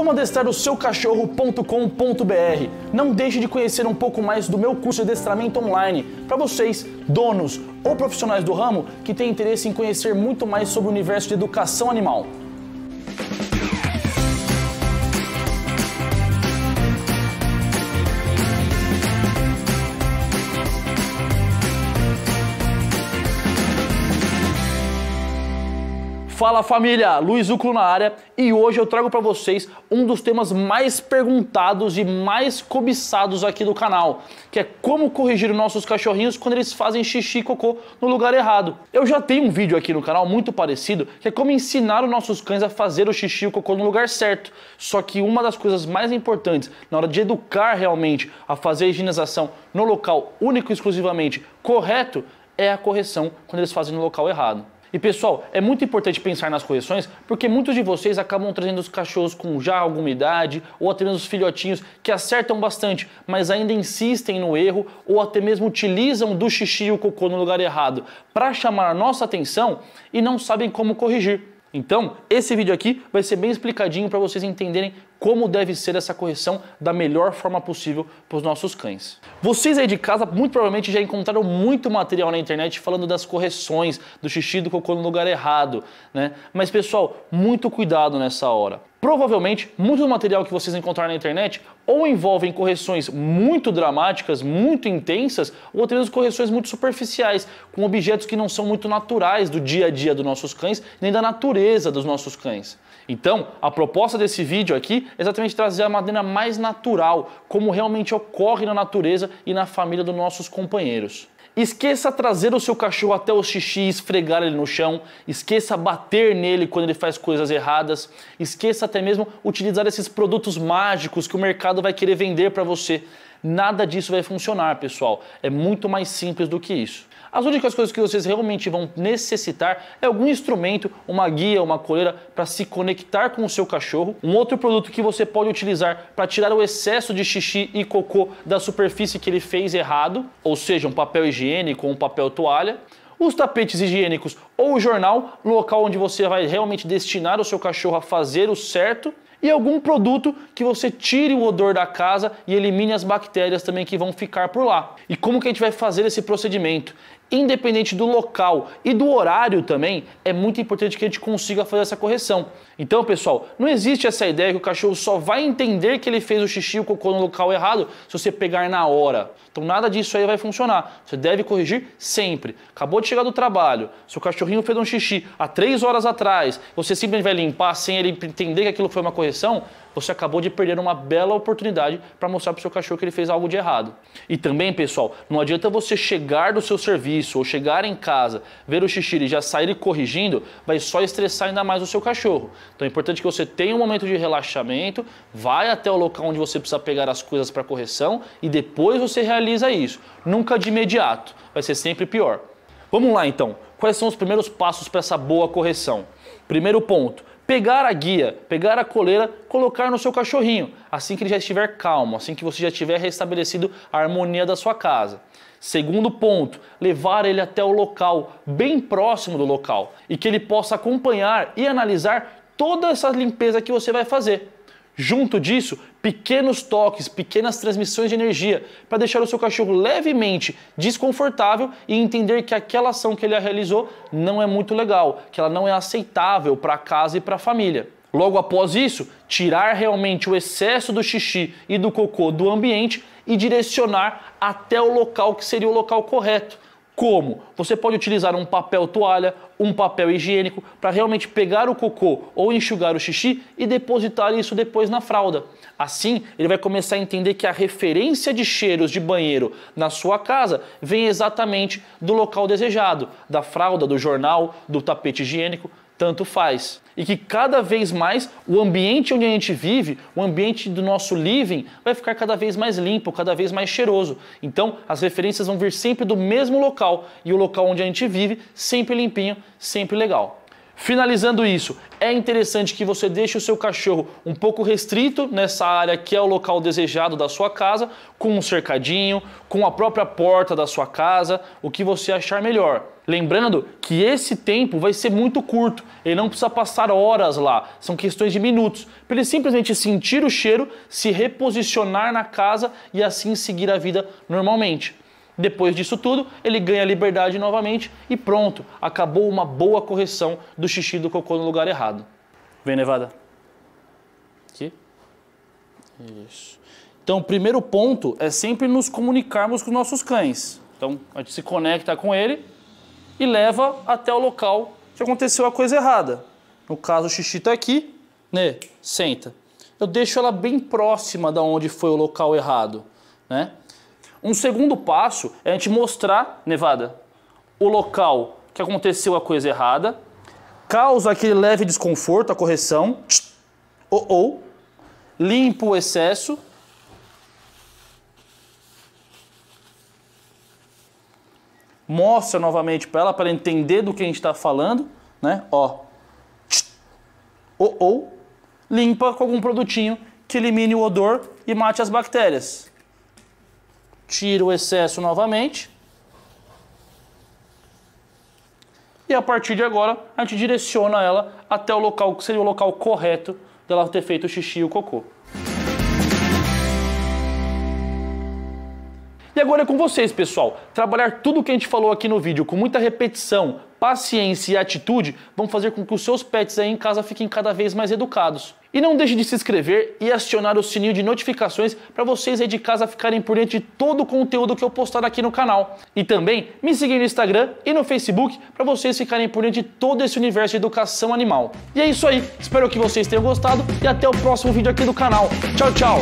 comoadestrarosseucachorro.com.br. Não deixe de conhecer um pouco mais do meu curso de adestramento online para vocês, donos ou profissionais do ramo que têm interesse em conhecer muito mais sobre o universo de educação animal. Fala família, Luiz Uclu na área e hoje eu trago para vocês um dos temas mais perguntados e mais cobiçados aqui do canal, que é como corrigir nossos cachorrinhos quando eles fazem xixi e cocô no lugar errado. Eu já tenho um vídeo aqui no canal muito parecido, que é como ensinar os nossos cães a fazer o xixi e o cocô no lugar certo. Só que uma das coisas mais importantes na hora de educar realmente a fazer a higienização no local único e exclusivamente correto é a correção quando eles fazem no local errado. E pessoal, é muito importante pensar nas correções, porque muitos de vocês acabam trazendo os cachorros com já alguma idade, ou até mesmo os filhotinhos que acertam bastante, mas ainda insistem no erro, ou até mesmo utilizam do xixi e o cocô no lugar errado para chamar a nossa atenção e não sabem como corrigir. Então, esse vídeo aqui vai ser bem explicadinho para vocês entenderem como deve ser essa correção da melhor forma possível para os nossos cães. Vocês aí de casa muito provavelmente já encontraram muito material na internet falando das correções, do xixi do cocô no lugar errado, né? Mas pessoal, muito cuidado nessa hora. Provavelmente, muito do material que vocês encontraram na internet ou envolvem correções muito dramáticas, muito intensas, ou até mesmo correções muito superficiais, com objetos que não são muito naturais do dia a dia dos nossos cães, nem da natureza dos nossos cães. Então, a proposta desse vídeo aqui exatamente trazer a maneira mais natural, como realmente ocorre na natureza e na família dos nossos companheiros. Esqueça trazer o seu cachorro até o xixi e esfregar ele no chão. Esqueça bater nele quando ele faz coisas erradas. Esqueça até mesmo utilizar esses produtos mágicos que o mercado vai querer vender para você. Nada disso vai funcionar, pessoal. É muito mais simples do que isso. As únicas coisas que vocês realmente vão necessitar é algum instrumento, uma guia, uma coleira para se conectar com o seu cachorro. Um outro produto que você pode utilizar para tirar o excesso de xixi e cocô da superfície que ele fez errado, ou seja, um papel higiênico ou um papel toalha os tapetes higiênicos ou o jornal, local onde você vai realmente destinar o seu cachorro a fazer o certo, e algum produto que você tire o odor da casa e elimine as bactérias também que vão ficar por lá. E como que a gente vai fazer esse procedimento? independente do local e do horário também, é muito importante que a gente consiga fazer essa correção. Então, pessoal, não existe essa ideia que o cachorro só vai entender que ele fez o xixi ou cocô no local errado se você pegar na hora. Então, nada disso aí vai funcionar. Você deve corrigir sempre. Acabou de chegar do trabalho, seu cachorrinho fez um xixi há três horas atrás, você simplesmente vai limpar sem ele entender que aquilo foi uma correção, você acabou de perder uma bela oportunidade para mostrar para o seu cachorro que ele fez algo de errado. E também, pessoal, não adianta você chegar do seu serviço ou chegar em casa, ver o xixi e já sair corrigindo, vai só estressar ainda mais o seu cachorro. Então é importante que você tenha um momento de relaxamento, vai até o local onde você precisa pegar as coisas para correção e depois você realiza isso. Nunca de imediato, vai ser sempre pior. Vamos lá então, quais são os primeiros passos para essa boa correção? Primeiro ponto, pegar a guia, pegar a coleira, colocar no seu cachorrinho, assim que ele já estiver calmo, assim que você já tiver restabelecido a harmonia da sua casa. Segundo ponto, levar ele até o local, bem próximo do local, e que ele possa acompanhar e analisar toda essa limpeza que você vai fazer. Junto disso, pequenos toques, pequenas transmissões de energia para deixar o seu cachorro levemente desconfortável e entender que aquela ação que ele realizou não é muito legal, que ela não é aceitável para a casa e para a família. Logo após isso, tirar realmente o excesso do xixi e do cocô do ambiente e direcionar até o local que seria o local correto como? Você pode utilizar um papel toalha, um papel higiênico, para realmente pegar o cocô ou enxugar o xixi e depositar isso depois na fralda. Assim, ele vai começar a entender que a referência de cheiros de banheiro na sua casa vem exatamente do local desejado, da fralda, do jornal, do tapete higiênico tanto faz. E que cada vez mais o ambiente onde a gente vive, o ambiente do nosso living, vai ficar cada vez mais limpo, cada vez mais cheiroso. Então, as referências vão vir sempre do mesmo local e o local onde a gente vive sempre limpinho, sempre legal. Finalizando isso, é interessante que você deixe o seu cachorro um pouco restrito nessa área que é o local desejado da sua casa, com um cercadinho, com a própria porta da sua casa, o que você achar melhor. Lembrando que esse tempo vai ser muito curto, ele não precisa passar horas lá, são questões de minutos, para ele simplesmente sentir o cheiro, se reposicionar na casa e assim seguir a vida normalmente. Depois disso tudo, ele ganha liberdade novamente e pronto, acabou uma boa correção do xixi do cocô no lugar errado. Vem, Nevada. Aqui. Isso. Então, o primeiro ponto é sempre nos comunicarmos com nossos cães. Então, a gente se conecta com ele e leva até o local que aconteceu a coisa errada. No caso, o xixi está aqui, né? Senta. Eu deixo ela bem próxima da onde foi o local errado, né? Um segundo passo é a gente mostrar, Nevada, o local que aconteceu a coisa errada, causa aquele leve desconforto, a correção, ou, ou limpa o excesso, mostra novamente para ela, para ela entender do que a gente está falando, né? Ó, ou, ou limpa com algum produtinho que elimine o odor e mate as bactérias tira o excesso novamente. E a partir de agora, a gente direciona ela até o local que seria o local correto dela ter feito o xixi e o cocô. E agora é com vocês, pessoal. Trabalhar tudo o que a gente falou aqui no vídeo com muita repetição, paciência e atitude vão fazer com que os seus pets aí em casa fiquem cada vez mais educados. E não deixe de se inscrever e acionar o sininho de notificações para vocês aí de casa ficarem por dentro de todo o conteúdo que eu postar aqui no canal. E também me seguir no Instagram e no Facebook para vocês ficarem por dentro de todo esse universo de educação animal. E é isso aí, espero que vocês tenham gostado e até o próximo vídeo aqui do canal. Tchau, tchau!